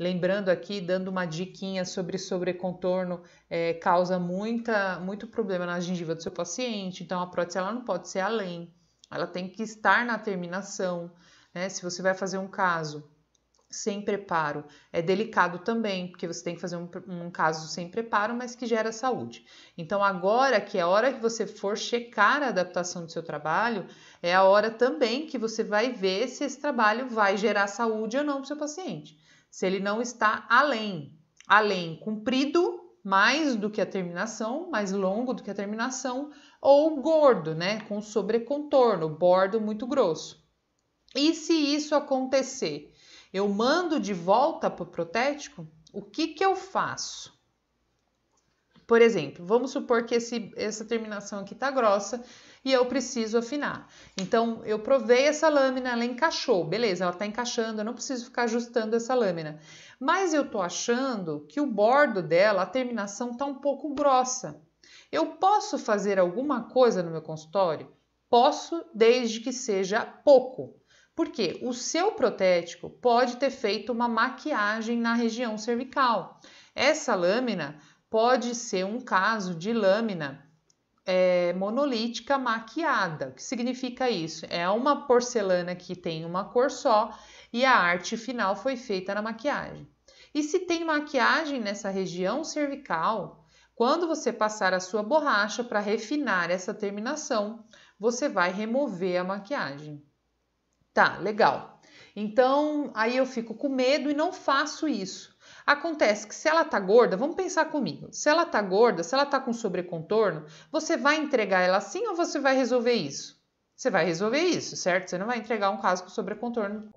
Lembrando aqui, dando uma diquinha sobre sobrecontorno, é, causa muita, muito problema na gengiva do seu paciente. Então, a prótese ela não pode ser além, ela tem que estar na terminação. Né? Se você vai fazer um caso sem preparo, é delicado também, porque você tem que fazer um, um caso sem preparo, mas que gera saúde. Então, agora que é a hora que você for checar a adaptação do seu trabalho, é a hora também que você vai ver se esse trabalho vai gerar saúde ou não para o seu paciente se ele não está além. Além, comprido, mais do que a terminação, mais longo do que a terminação, ou gordo, né? Com sobrecontorno, bordo muito grosso. E se isso acontecer, eu mando de volta para o protético? O que, que eu faço? Por exemplo, vamos supor que esse, essa terminação aqui está grossa e eu preciso afinar. Então, eu provei essa lâmina, ela encaixou, beleza, ela está encaixando, eu não preciso ficar ajustando essa lâmina. Mas eu estou achando que o bordo dela, a terminação está um pouco grossa. Eu posso fazer alguma coisa no meu consultório? Posso, desde que seja pouco. Porque o seu protético pode ter feito uma maquiagem na região cervical. Essa lâmina pode ser um caso de lâmina é, monolítica maquiada. O que significa isso? É uma porcelana que tem uma cor só e a arte final foi feita na maquiagem. E se tem maquiagem nessa região cervical, quando você passar a sua borracha para refinar essa terminação, você vai remover a maquiagem. Tá, legal. Então, aí eu fico com medo e não faço isso. Acontece que se ela tá gorda, vamos pensar comigo. Se ela tá gorda, se ela tá com sobrecontorno, você vai entregar ela assim ou você vai resolver isso? Você vai resolver isso, certo? Você não vai entregar um caso com sobrecontorno